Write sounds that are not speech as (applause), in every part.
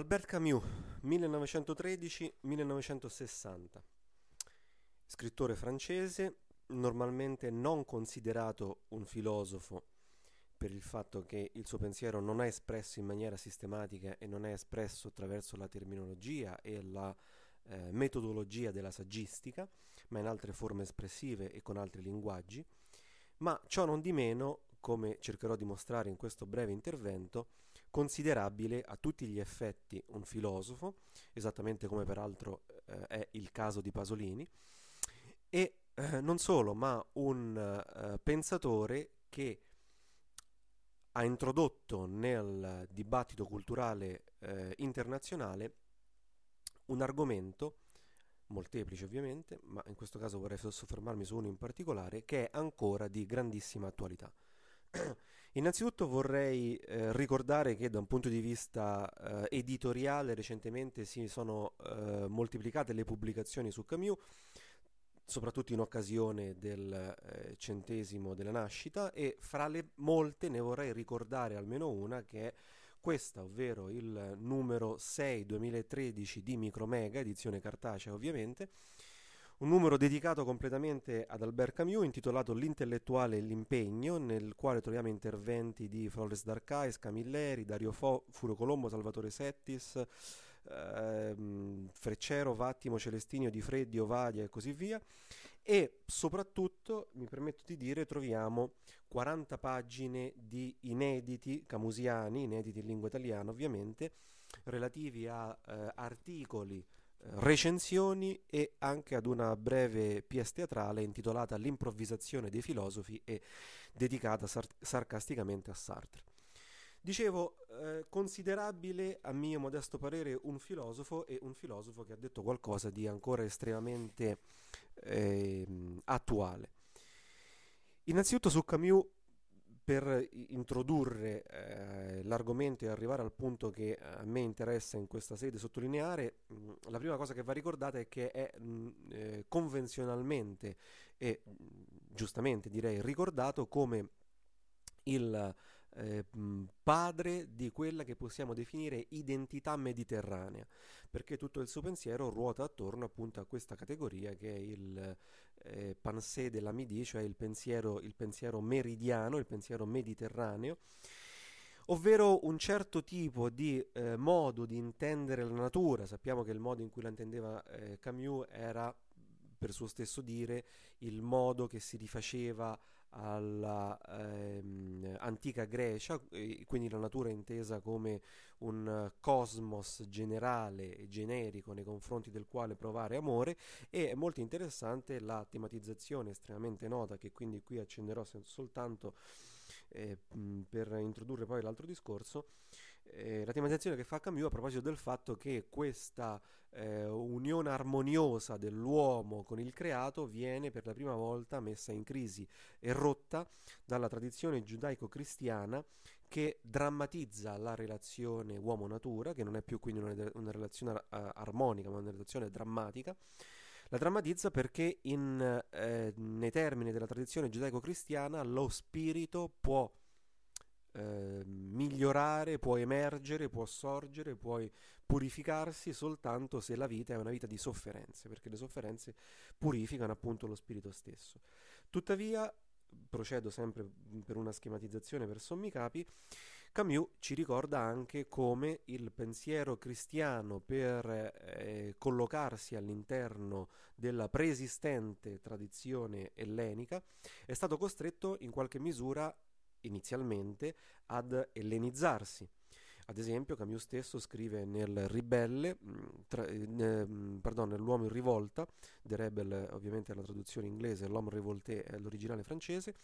Albert Camus, 1913-1960, scrittore francese, normalmente non considerato un filosofo per il fatto che il suo pensiero non è espresso in maniera sistematica e non è espresso attraverso la terminologia e la eh, metodologia della saggistica, ma in altre forme espressive e con altri linguaggi, ma ciò non di meno, come cercherò di mostrare in questo breve intervento, considerabile a tutti gli effetti un filosofo, esattamente come peraltro eh, è il caso di Pasolini, e eh, non solo, ma un eh, pensatore che ha introdotto nel dibattito culturale eh, internazionale un argomento molteplice ovviamente, ma in questo caso vorrei soffermarmi su uno in particolare, che è ancora di grandissima attualità. (clears throat) Innanzitutto vorrei eh, ricordare che da un punto di vista eh, editoriale recentemente si sono eh, moltiplicate le pubblicazioni su Camus, soprattutto in occasione del eh, centesimo della nascita e fra le molte ne vorrei ricordare almeno una che è questa, ovvero il numero 6 2013 di Micromega, edizione cartacea ovviamente, un numero dedicato completamente ad Albert Camus intitolato L'intellettuale e l'impegno, nel quale troviamo interventi di Flores Darcais, Camilleri, Dario Fo, Furo Colombo, Salvatore Settis, ehm, Freccero, Vattimo, Celestino, Di Freddi, Ovadia e così via. E soprattutto, mi permetto di dire, troviamo 40 pagine di inediti camusiani, inediti in lingua italiana ovviamente, relativi a eh, articoli recensioni e anche ad una breve pièce teatrale intitolata L'improvvisazione dei filosofi e dedicata sar- sarcasticamente a Sartre. Dicevo, eh, considerabile a mio modesto parere un filosofo e un filosofo che ha detto qualcosa di ancora estremamente eh, attuale. Innanzitutto su Camus per introdurre eh, l'argomento e arrivare al punto che a me interessa in questa sede sottolineare, mh, mm, la prima cosa che va ricordata è che è mh, mm, eh, convenzionalmente e mh, mm, giustamente direi ricordato come il eh, padre di quella che possiamo definire identità mediterranea, perché tutto il suo pensiero ruota attorno appunto a questa categoria che è il eh, pansé della Midi, cioè il pensiero, il pensiero meridiano, il pensiero mediterraneo ovvero un certo tipo di eh, modo di intendere la natura. Sappiamo che il modo in cui la intendeva eh, Camus era, per suo stesso dire, il modo che si rifaceva alla ehm, antica Grecia, quindi la natura è intesa come un cosmos generale e generico nei confronti del quale provare amore e è molto interessante la tematizzazione estremamente nota che quindi qui accenderò soltanto eh, per introdurre poi l'altro discorso eh, la tematizzazione che fa Camus a proposito del fatto che questa eh, unione armoniosa dell'uomo con il creato viene per la prima volta messa in crisi e rotta dalla tradizione giudaico-cristiana che drammatizza la relazione uomo-natura, che non è più quindi una, una relazione uh, armonica, ma una relazione drammatica. La drammatizza perché in, eh, nei termini della tradizione giudaico-cristiana lo spirito può Ehm, migliorare, può emergere, può sorgere, può purificarsi soltanto se la vita è una vita di sofferenze, perché le sofferenze purificano appunto lo spirito stesso. Tuttavia, procedo sempre per una schematizzazione per sommi capi, Camus ci ricorda anche come il pensiero cristiano per eh, collocarsi all'interno della preesistente tradizione ellenica è stato costretto in qualche misura inizialmente ad ellenizzarsi. Ad esempio, Camus stesso scrive nel Ribelle, mm, tra, eh, mm, pardon, nell'Uomo in rivolta, The Rebel ovviamente è la traduzione inglese, l'Homme rivolté è l'originale francese,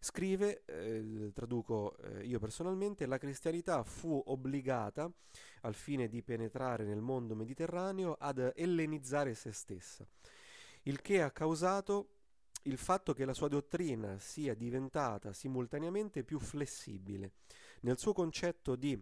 scrive, eh, traduco eh, io personalmente, la cristianità fu obbligata, al fine di penetrare nel mondo mediterraneo, ad ellenizzare se stessa, il che ha causato il fatto che la sua dottrina sia diventata simultaneamente più flessibile. Nel suo concetto di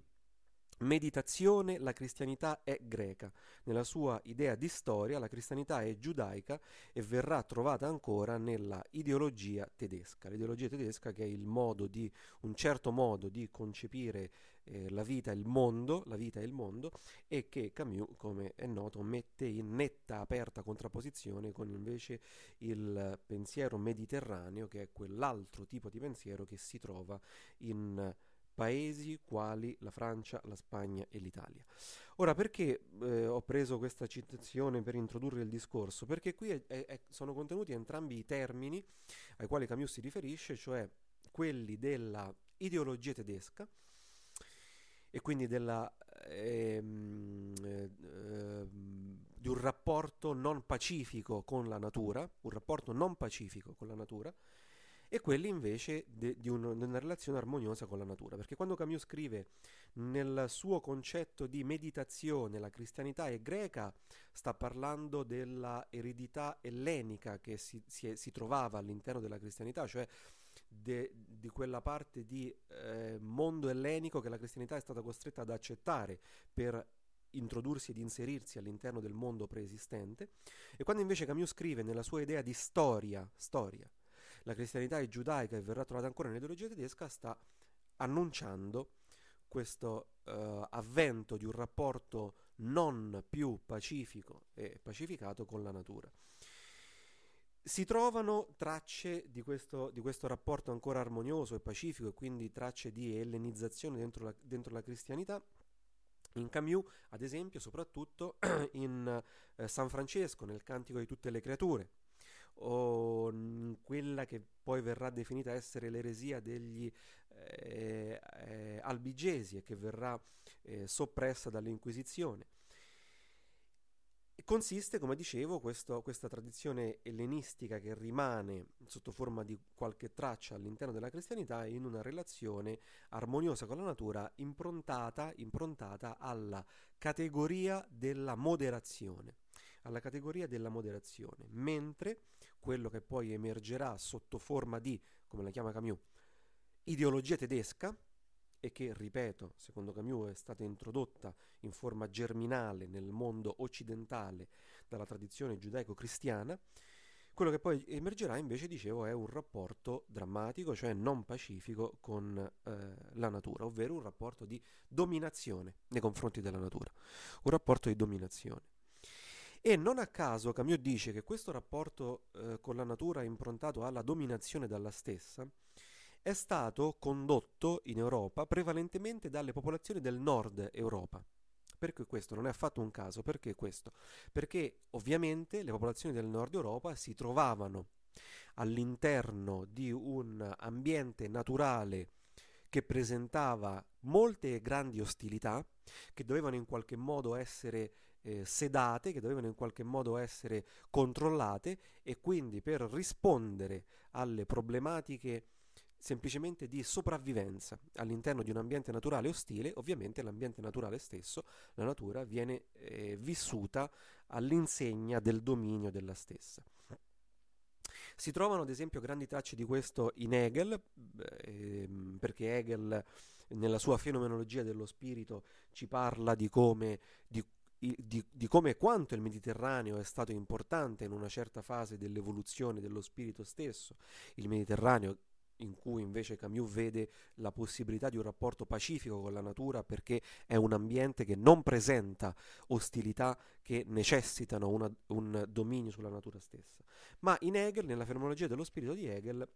meditazione la cristianità è greca, nella sua idea di storia la cristianità è giudaica e verrà trovata ancora nella ideologia tedesca, l'ideologia tedesca che è il modo di un certo modo di concepire eh, la vita e il mondo, la vita e il mondo, e che Camus, come è noto, mette in netta, aperta contrapposizione con invece il pensiero mediterraneo, che è quell'altro tipo di pensiero che si trova in paesi quali la Francia, la Spagna e l'Italia. Ora, perché eh, ho preso questa citazione per introdurre il discorso? Perché qui è, è, sono contenuti entrambi i termini ai quali Camus si riferisce, cioè quelli della ideologia tedesca e quindi della, ehm, ehm, di un rapporto non pacifico con la natura, un rapporto non pacifico con la natura, e quelli invece de, di, un, una relazione armoniosa con la natura. Perché quando Camus scrive nel suo concetto di meditazione la cristianità è greca, sta parlando dell'eredità ellenica che si, si, si trovava all'interno della cristianità, cioè de, di quella parte di eh, mondo ellenico che la cristianità è stata costretta ad accettare per introdursi ed inserirsi all'interno del mondo preesistente, e quando invece Camus scrive nella sua idea di storia, storia, la cristianità è giudaica e verrà trovata ancora nell'ideologia tedesca, sta annunciando questo uh, avvento di un rapporto non più pacifico e pacificato con la natura si trovano tracce di questo, di questo, rapporto ancora armonioso e pacifico e quindi tracce di ellenizzazione dentro la, dentro la cristianità in Camus, ad esempio, soprattutto (clears throat) in eh, San Francesco, nel Cantico di tutte le creature, o in quella che poi verrà definita essere l'eresia degli eh, eh, albigesi e che verrà eh, soppressa dall'Inquisizione Consiste, come dicevo, questo, questa tradizione ellenistica che rimane sotto forma di qualche traccia all'interno della cristianità in una relazione armoniosa con la natura improntata, improntata alla categoria della moderazione alla categoria della moderazione, mentre quello che poi emergerà sotto forma di, come la chiama Camus, ideologia tedesca, e che, ripeto, secondo Camus è stata introdotta in forma germinale nel mondo occidentale dalla tradizione giudaico-cristiana, quello che poi emergerà invece, dicevo, è un rapporto drammatico, cioè non pacifico con eh, la natura, ovvero un rapporto di dominazione nei confronti della natura, un rapporto di dominazione. E non a caso Camus dice che questo rapporto eh, con la natura improntato alla dominazione dalla stessa è stato condotto in Europa prevalentemente dalle popolazioni del nord Europa. Perché questo? Non è affatto un caso. Perché questo? Perché ovviamente le popolazioni del nord Europa si trovavano all'interno di un ambiente naturale che presentava molte grandi ostilità, che dovevano in qualche modo essere eh, sedate, che dovevano in qualche modo essere controllate e quindi per rispondere alle problematiche semplicemente di sopravvivenza all'interno di un ambiente naturale ostile, ovviamente l'ambiente naturale stesso, la natura, viene eh, vissuta all'insegna del dominio della stessa. Si trovano ad esempio grandi tracce di questo in Hegel, ehm, perché Hegel nella sua fenomenologia dello spirito ci parla di come, di, di, di come e quanto il Mediterraneo è stato importante in una certa fase dell'evoluzione dello spirito stesso. Il Mediterraneo in cui invece Camus vede la possibilità di un rapporto pacifico con la natura perché è un ambiente che non presenta ostilità che necessitano una, un dominio sulla natura stessa. Ma in Hegel, nella fenomenologia dello spirito di Hegel,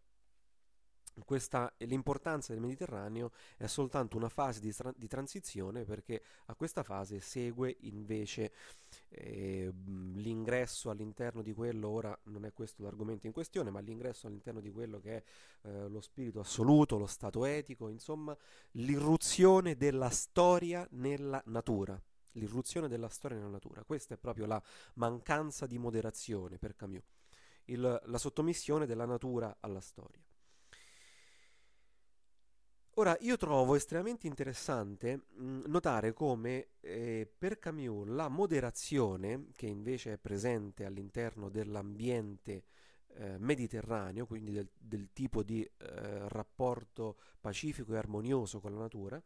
questa, l'importanza del Mediterraneo è soltanto una fase di, tra- di transizione perché a questa fase segue invece eh, l'ingresso all'interno di quello, ora non è questo l'argomento in questione, ma l'ingresso all'interno di quello che è eh, lo spirito assoluto, lo stato etico, insomma l'irruzione della storia nella natura. L'irruzione della storia nella natura, questa è proprio la mancanza di moderazione per Camus, il, la sottomissione della natura alla storia. Ora, io trovo estremamente interessante mm, notare come eh, per Camus la moderazione, che invece è presente all'interno dell'ambiente eh, mediterraneo, quindi del, del tipo di eh, rapporto pacifico e armonioso con la natura,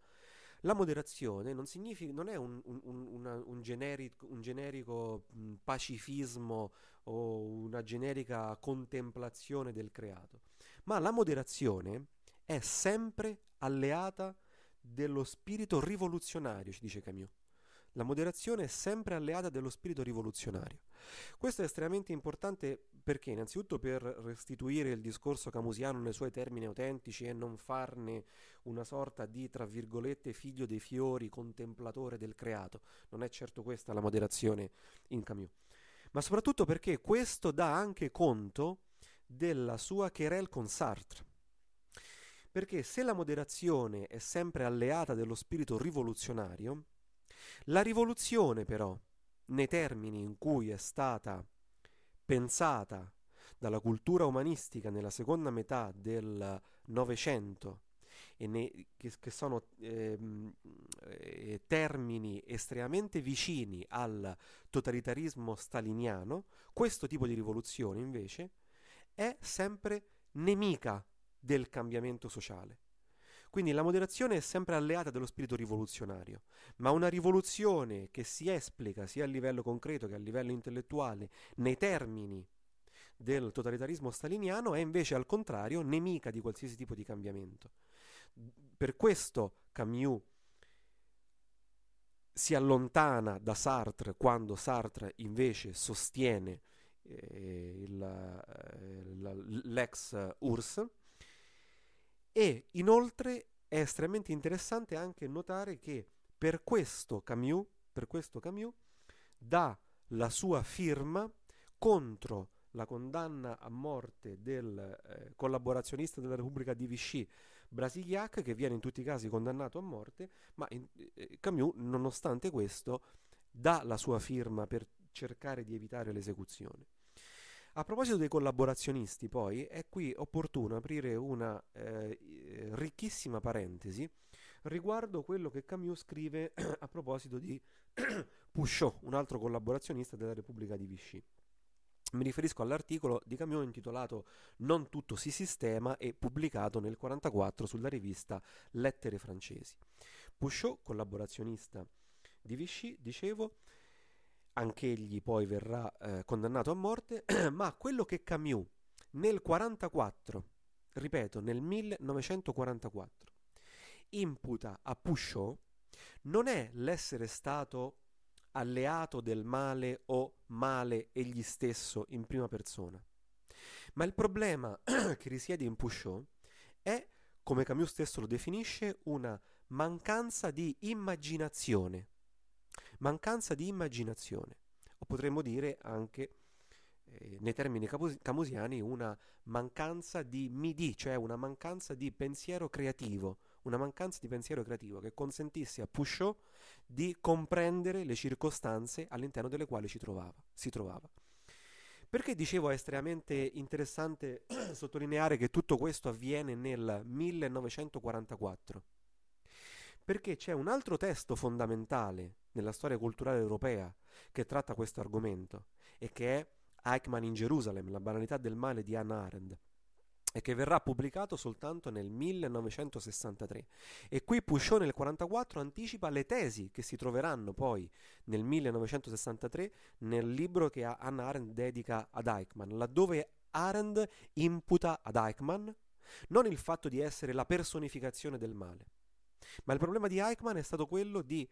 la moderazione non, non è un, un, un, un generico, generico mm, pacifismo o una generica contemplazione del creato, ma la moderazione è sempre alleata dello spirito rivoluzionario, ci dice Camus. La moderazione è sempre alleata dello spirito rivoluzionario. Questo è estremamente importante perché innanzitutto per restituire il discorso camusiano nei suoi termini autentici e non farne una sorta di, tra virgolette, figlio dei fiori, contemplatore del creato. Non è certo questa la moderazione in Camus. Ma soprattutto perché questo dà anche conto della sua querel con Sartre. Perché se la moderazione è sempre alleata dello spirito rivoluzionario, la rivoluzione però, nei termini in cui è stata pensata dalla cultura umanistica nella seconda metà del Novecento, che, che, sono ehm, eh, termini estremamente vicini al totalitarismo staliniano, questo tipo di rivoluzione invece è sempre nemica del cambiamento sociale. Quindi la moderazione è sempre alleata dello spirito rivoluzionario, ma una rivoluzione che si esplica sia a livello concreto che a livello intellettuale nei termini del totalitarismo staliniano è invece al contrario nemica di qualsiasi tipo di cambiamento. Per questo Camus si allontana da Sartre quando Sartre invece sostiene eh, il, eh, l'ex URSS e inoltre è estremamente interessante anche notare che per questo Camus, per questo Camus dà la sua firma contro la condanna a morte del eh, collaborazionista della Repubblica di Vichy Brasiliac, che viene in tutti i casi condannato a morte, ma in, eh, Camus, nonostante questo, dà la sua firma per cercare di evitare l'esecuzione. A proposito dei collaborazionisti, poi, è qui opportuno aprire una eh, ricchissima parentesi riguardo quello che Camus scrive (clears throat) a proposito di (clears throat) Pouchot, un altro collaborazionista della Repubblica di Vichy. Mi riferisco all'articolo di Camus intitolato Non tutto si sistema e pubblicato nel 1944 sulla rivista Lettere francesi. Pouchot, collaborazionista di Vichy, dicevo, anch'egli poi verrà eh, condannato a morte, (clears throat) ma quello che Camus nel 1944, ripeto, nel 1944, imputa a Pouchot non è l'essere stato alleato del male o male egli stesso in prima persona, ma il problema (clears throat) che risiede in Pouchot è, come Camus stesso lo definisce, una mancanza di immaginazione mancanza di immaginazione, o potremmo dire anche eh, nei termini camusiani una mancanza di midi, cioè una mancanza di pensiero creativo, una mancanza di pensiero creativo che consentisse a Pusciò di comprendere le circostanze all'interno delle quali trovava, si trovava. Perché dicevo è estremamente interessante (clears throat) sottolineare che tutto questo avviene nel 1944? perché c'è un altro testo fondamentale nella storia culturale europea che tratta questo argomento e che è Eichmann in Gerusalem, la banalità del male di Hannah Arendt e che verrà pubblicato soltanto nel 1963. E qui Puscione nel 1944 anticipa le tesi che si troveranno poi nel 1963 nel libro che Anna Arendt dedica ad Eichmann, laddove Arendt imputa ad Eichmann non il fatto di essere la personificazione del male, ma il problema di Eichmann è stato quello di,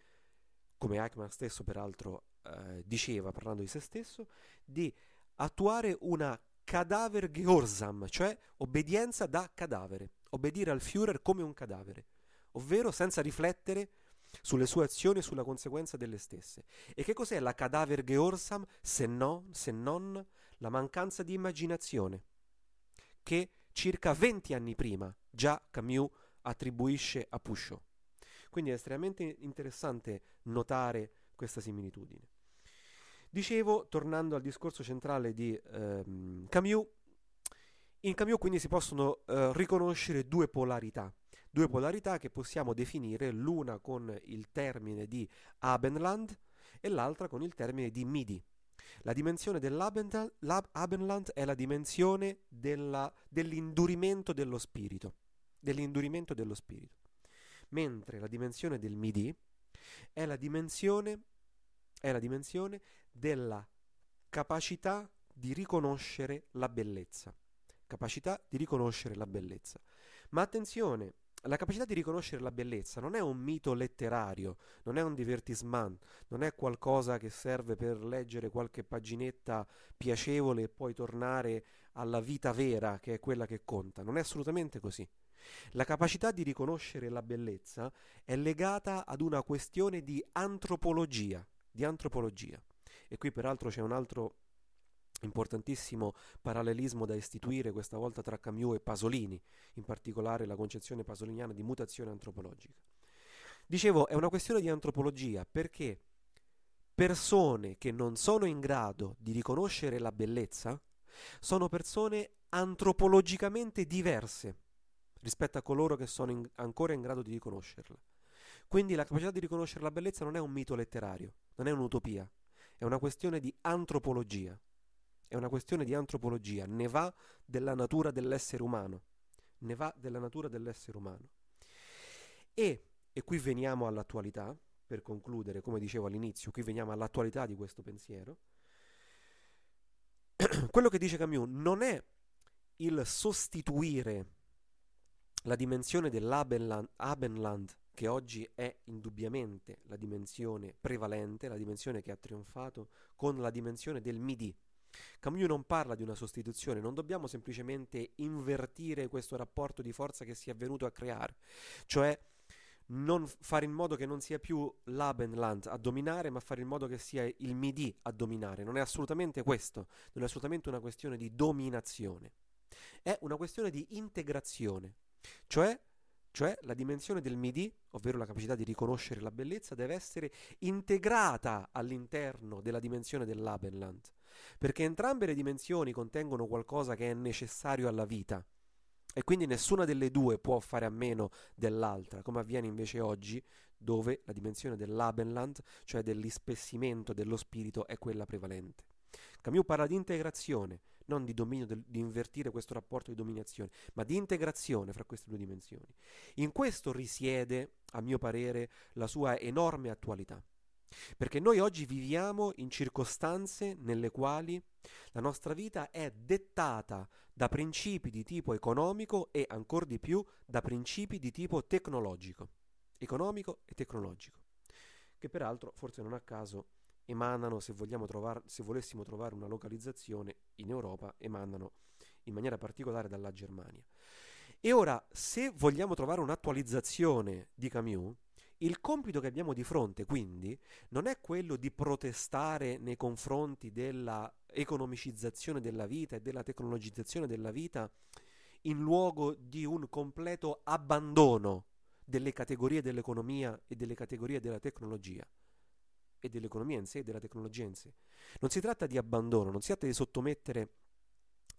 come Eichmann stesso peraltro eh, diceva parlando di se stesso, di attuare una cadaver georsam, cioè obbedienza da cadavere, obbedire al Führer come un cadavere, ovvero senza riflettere sulle sue azioni e sulla conseguenza delle stesse. E che cos'è la cadaver georsam se, no, se non la mancanza di immaginazione che circa 20 anni prima già Camus attribuisce a Puscio. Quindi è estremamente interessante notare questa similitudine. Dicevo, tornando al discorso centrale di ehm, Camus, in Camus quindi si possono eh, riconoscere due polarità, due polarità che possiamo definire l'una con il termine di Abendland e l'altra con il termine di Midi. La dimensione dell'Abenland è la dimensione della, dell'indurimento dello spirito dell'indurimento dello spirito. Mentre la dimensione del midi è la dimensione, è la dimensione della capacità di riconoscere la bellezza. Capacità di riconoscere la bellezza. Ma attenzione, la capacità di riconoscere la bellezza non è un mito letterario, non è un divertissement, non è qualcosa che serve per leggere qualche paginetta piacevole e poi tornare alla vita vera, che è quella che conta. Non è assolutamente così. La capacità di riconoscere la bellezza è legata ad una questione di antropologia, di antropologia. E qui peraltro c'è un altro importantissimo parallelismo da istituire questa volta tra Camus e Pasolini, in particolare la concezione pasoliniana di mutazione antropologica. Dicevo, è una questione di antropologia perché persone che non sono in grado di riconoscere la bellezza sono persone antropologicamente diverse rispetto a coloro che sono in, ancora in grado di riconoscerla. Quindi la capacità di riconoscere la bellezza non è un mito letterario, non è un'utopia, è una questione di antropologia. È una questione di antropologia, ne va della natura dell'essere umano, ne va della natura dell'essere umano. E, e qui veniamo all'attualità, per concludere, come dicevo all'inizio, qui veniamo all'attualità di questo pensiero. (clears throat) Quello che dice Camus non è il sostituire la dimensione dell'Abenland che oggi è indubbiamente la dimensione prevalente, la dimensione che ha trionfato, con la dimensione del MIDI. Camus non parla di una sostituzione, non dobbiamo semplicemente invertire questo rapporto di forza che si è venuto a creare, cioè non fare in modo che non sia più l'Abenland a dominare, ma fare in modo che sia il MIDI a dominare. Non è assolutamente questo, non è assolutamente una questione di dominazione, è una questione di integrazione. Cioè, cioè la dimensione del midi, ovvero la capacità di riconoscere la bellezza, deve essere integrata all'interno della dimensione dell'Abenland, perché entrambe le dimensioni contengono qualcosa che è necessario alla vita. E quindi nessuna delle due può fare a meno dell'altra, come avviene invece oggi, dove la dimensione dell'Abenland, cioè dell'ispessimento dello spirito, è quella prevalente. Camus parla di integrazione, non di dominio, del, di invertire questo rapporto di dominazione, ma di integrazione fra queste due dimensioni. In questo risiede, a mio parere, la sua enorme attualità. Perché noi oggi viviamo in circostanze nelle quali la nostra vita è dettata da principi di tipo economico e ancor di più da principi di tipo tecnologico, economico e tecnologico, che peraltro forse non a caso emanano, se, trovar, se volessimo trovare una localizzazione in Europa, emanano in maniera particolare dalla Germania. E ora, se vogliamo trovare un'attualizzazione di Camus, il compito che abbiamo di fronte, quindi, non è quello di protestare nei confronti della economicizzazione della vita e della tecnologizzazione della vita in luogo di un completo abbandono delle categorie dell'economia e delle categorie della tecnologia e dell'economia in sé e della tecnologia in sé. Non si tratta di abbandono, non si tratta di sottomettere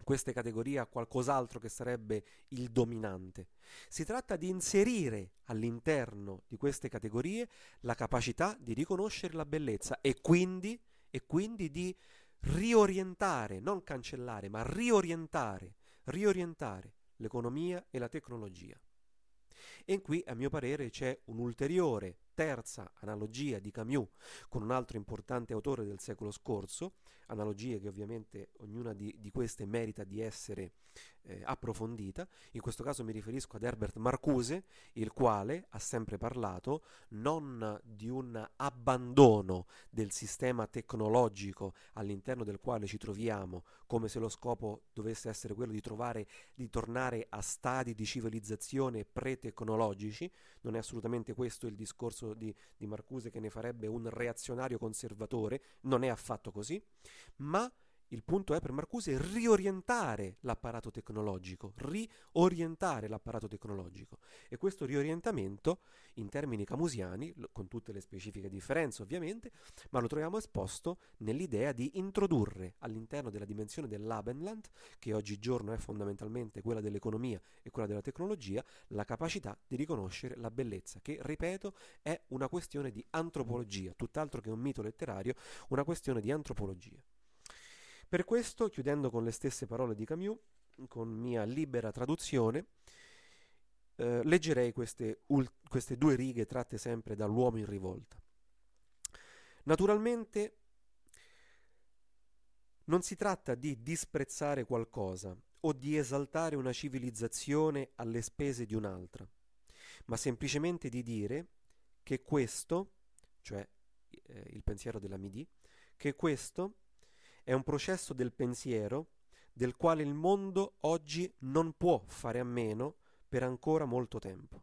queste categorie a qualcos'altro che sarebbe il dominante. Si tratta di inserire all'interno di queste categorie la capacità di riconoscere la bellezza e quindi, e quindi di riorientare, non cancellare, ma riorientare, riorientare l'economia e la tecnologia. E qui, a mio parere, c'è un ulteriore terza analogia di Camus con un altro importante autore del secolo scorso, analogie che ovviamente ognuna di, di queste merita di essere eh, approfondita, in questo caso mi riferisco ad Herbert Marcuse, il quale ha sempre parlato non di un abbandono del sistema tecnologico all'interno del quale ci troviamo, come se lo scopo dovesse essere quello di trovare, di tornare a stadi di civilizzazione pre-tecnologici, non è assolutamente questo il discorso discorso di, di Marcuse che ne farebbe un reazionario conservatore, non è affatto così, ma il punto è per Marcuse riorientare l'apparato tecnologico, riorientare l'apparato tecnologico. E questo riorientamento, in termini camusiani, con tutte le specifiche differenze ovviamente, ma lo troviamo esposto nell'idea di introdurre all'interno della dimensione dell'Abenland, che oggigiorno è fondamentalmente quella dell'economia e quella della tecnologia, la capacità di riconoscere la bellezza, che, ripeto, è una questione di antropologia, tutt'altro che un mito letterario, una questione di antropologia. Per questo, chiudendo con le stesse parole di Camus, con mia libera traduzione, eh, leggerei queste, ul- queste due righe tratte sempre dall'uomo in rivolta. Naturalmente non si tratta di disprezzare qualcosa o di esaltare una civilizzazione alle spese di un'altra, ma semplicemente di dire che questo, cioè eh, il pensiero della Midi, che questo è un processo del pensiero del quale il mondo oggi non può fare a meno per ancora molto tempo.